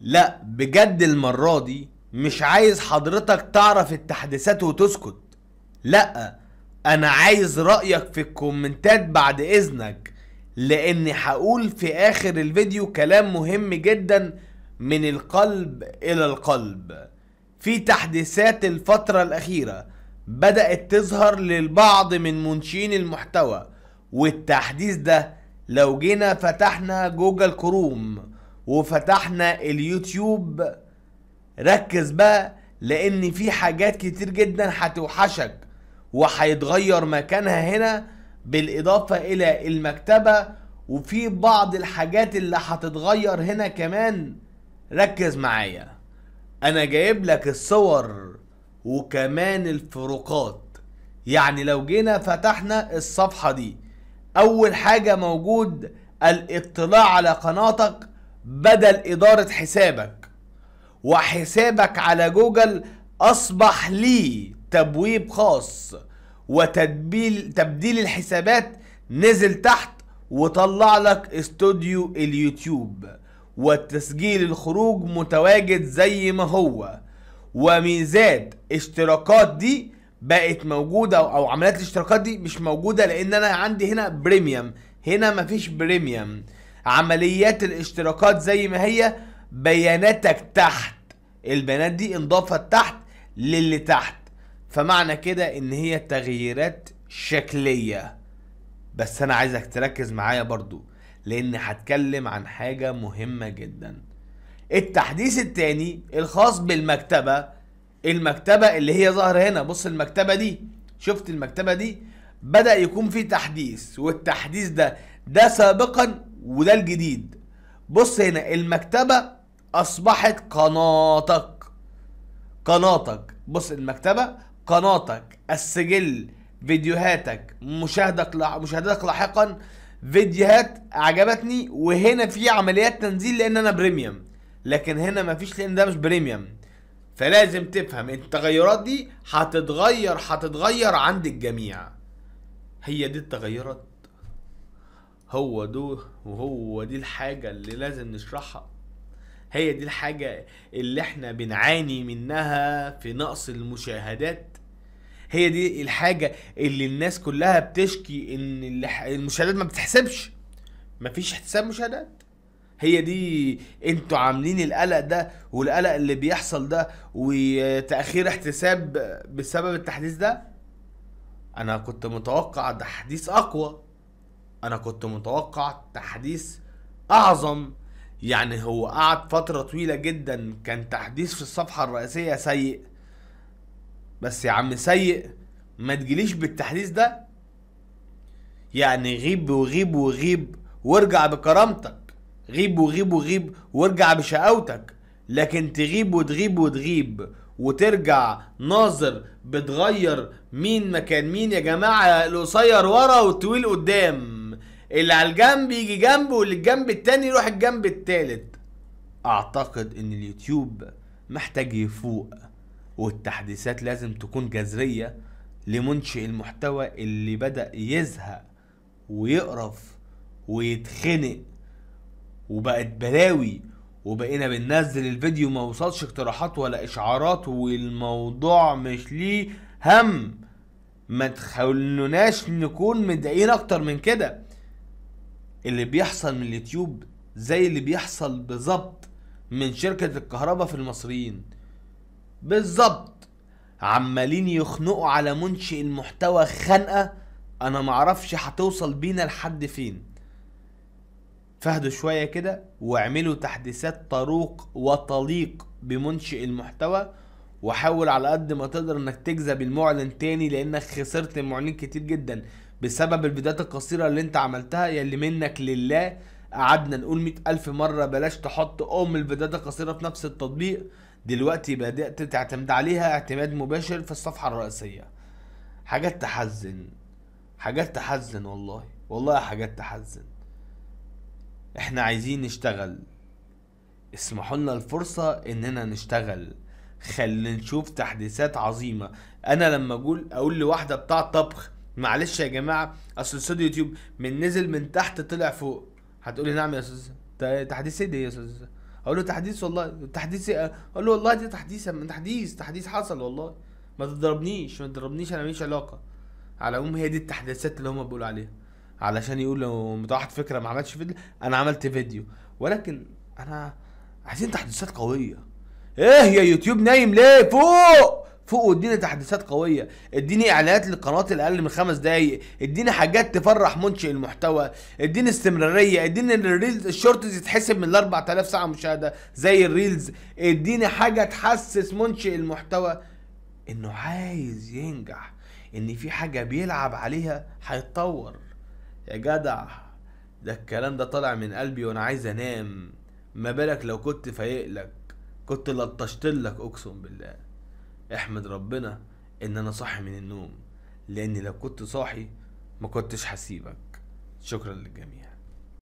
لا بجد المرة دي مش عايز حضرتك تعرف التحديثات وتسكت لا انا عايز رأيك في الكومنتات بعد اذنك لاني هقول في اخر الفيديو كلام مهم جدا من القلب الى القلب في تحديثات الفترة الاخيرة بدأت تظهر للبعض من منشئين المحتوى والتحديث ده لو جينا فتحنا جوجل كروم وفتحنا اليوتيوب ركز بقى لان في حاجات كتير جدا هتوحشك وهيتغير مكانها هنا بالاضافه الى المكتبه وفي بعض الحاجات اللي هتتغير هنا كمان ركز معايا انا جايب لك الصور وكمان الفروقات يعني لو جينا فتحنا الصفحه دي اول حاجه موجود الاطلاع على قناتك بدل إدارة حسابك وحسابك على جوجل أصبح لي تبويب خاص وتبديل تبديل الحسابات نزل تحت وطلع لك استوديو اليوتيوب والتسجيل الخروج متواجد زي ما هو وميزات اشتراكات دي بقت موجودة او عمليات الاشتراكات دي مش موجودة لان انا عندي هنا بريميوم هنا مفيش بريميوم عمليات الاشتراكات زي ما هي بياناتك تحت البيانات دي انضافت تحت للي تحت فمعنى كده ان هي تغييرات شكلية بس انا عايزك تركز معايا برضو لان هتكلم عن حاجة مهمة جدا التحديث التاني الخاص بالمكتبة المكتبة اللي هي ظهر هنا بص المكتبة دي شفت المكتبة دي بدأ يكون في تحديث والتحديث ده ده سابقا وده الجديد بص هنا المكتبة أصبحت قناتك قناتك بص المكتبة قناتك السجل فيديوهاتك مشاهدك مشاهدتك لاحقا فيديوهات عجبتني وهنا في عمليات تنزيل لان انا بريميوم لكن هنا مفيش لان ده مش بريميوم فلازم تفهم التغيرات دي هتتغير هتتغير عند الجميع هي دي التغيرات هو ده وهو دي الحاجة اللي لازم نشرحها هي دي الحاجة اللي احنا بنعاني منها في نقص المشاهدات هي دي الحاجة اللي الناس كلها بتشكي ان المشاهدات ما بتحسبش مفيش احتساب مشاهدات هي دي انتوا عاملين القلق ده والقلق اللي بيحصل ده وتأخير احتساب بسبب التحديث ده انا كنت متوقع تحديث اقوى انا كنت متوقع تحديث اعظم يعني هو قعد فتره طويله جدا كان تحديث في الصفحه الرئيسيه سيء بس يا عم سيء ما تجيليش بالتحديث ده يعني غيب وغيب وغيب وارجع بكرامتك غيب وغيب وغيب وارجع بشقاوتك لكن تغيب وتغيب وتغيب وترجع ناظر بتغير مين مكان مين يا جماعه القصير ورا والطويل قدام اللي على الجنب يجي جنب واللي الجنب التاني يروح الجنب التالت اعتقد ان اليوتيوب محتاج يفوق والتحديثات لازم تكون جذرية لمنشئ المحتوى اللي بدأ يزهق ويقرف ويتخنق وبقت بلاوي وبقينا بننزل الفيديو ما وصلش اقتراحات ولا اشعارات والموضوع مش ليه هم ما تخلوناش نكون متضايقين اكتر من كده اللي بيحصل من اليوتيوب زي اللي بيحصل بالظبط من شركة الكهرباء في المصريين بالظبط عمالين يخنقوا على منشئ المحتوى خنقة انا معرفش هتوصل بينا لحد فين فهدوا شوية كده واعملوا تحديثات طروق وطليق بمنشئ المحتوى وحاول على قد ما تقدر انك تجذب المعلن تاني لانك خسرت معلنين كتير جدا بسبب الفيديوهات القصيره اللي انت عملتها يلي منك لله قعدنا نقول مئة ألف مرة بلاش تحط أم الفيديوهات القصيرة في نفس التطبيق دلوقتي بدأت تعتمد عليها اعتماد مباشر في الصفحة الرئيسية حاجات تحزن حاجات تحزن والله والله حاجات تحزن احنا عايزين نشتغل اسمحوا لنا الفرصة اننا نشتغل خلينا نشوف تحديثات عظيمة انا لما اقول اقول لواحدة بتاع طبخ معلش يا جماعه اصل استوديو يوتيوب من نزل من تحت طلع فوق هتقولي نعم يا استاذ تحديث ايه ده يا استاذ اقول له تحديث والله تحديث ايه اقول له والله دي تحديث تحديث تحديث حصل والله ما تضربنيش ما تضربنيش انا ماليش علاقه على العموم هي دي التحديثات اللي هم بيقولوا عليها علشان يقول لو متوحد فكره ما عملتش فيديو انا عملت فيديو ولكن انا عايزين تحديثات قويه ايه يا يوتيوب نايم ليه فوق فوق واديني تحديثات قويه اديني اعلانات للقنوات الاقل من خمس دقايق اديني حاجات تفرح منشئ المحتوى اديني استمراريه اديني الريلز الشورتز يتحسب من ال 4000 ساعه مشاهده زي الريلز اديني حاجه تحسس منشئ المحتوى انه عايز ينجح ان في حاجه بيلعب عليها هيتطور يا جدع ده الكلام ده طالع من قلبي وانا عايز انام ما بالك لو كنت فايق لك كنت لطشتلك اقسم بالله احمد ربنا ان انا صاحي من النوم لاني لو كنت صاحي ما كنتش هسيبك شكرا للجميع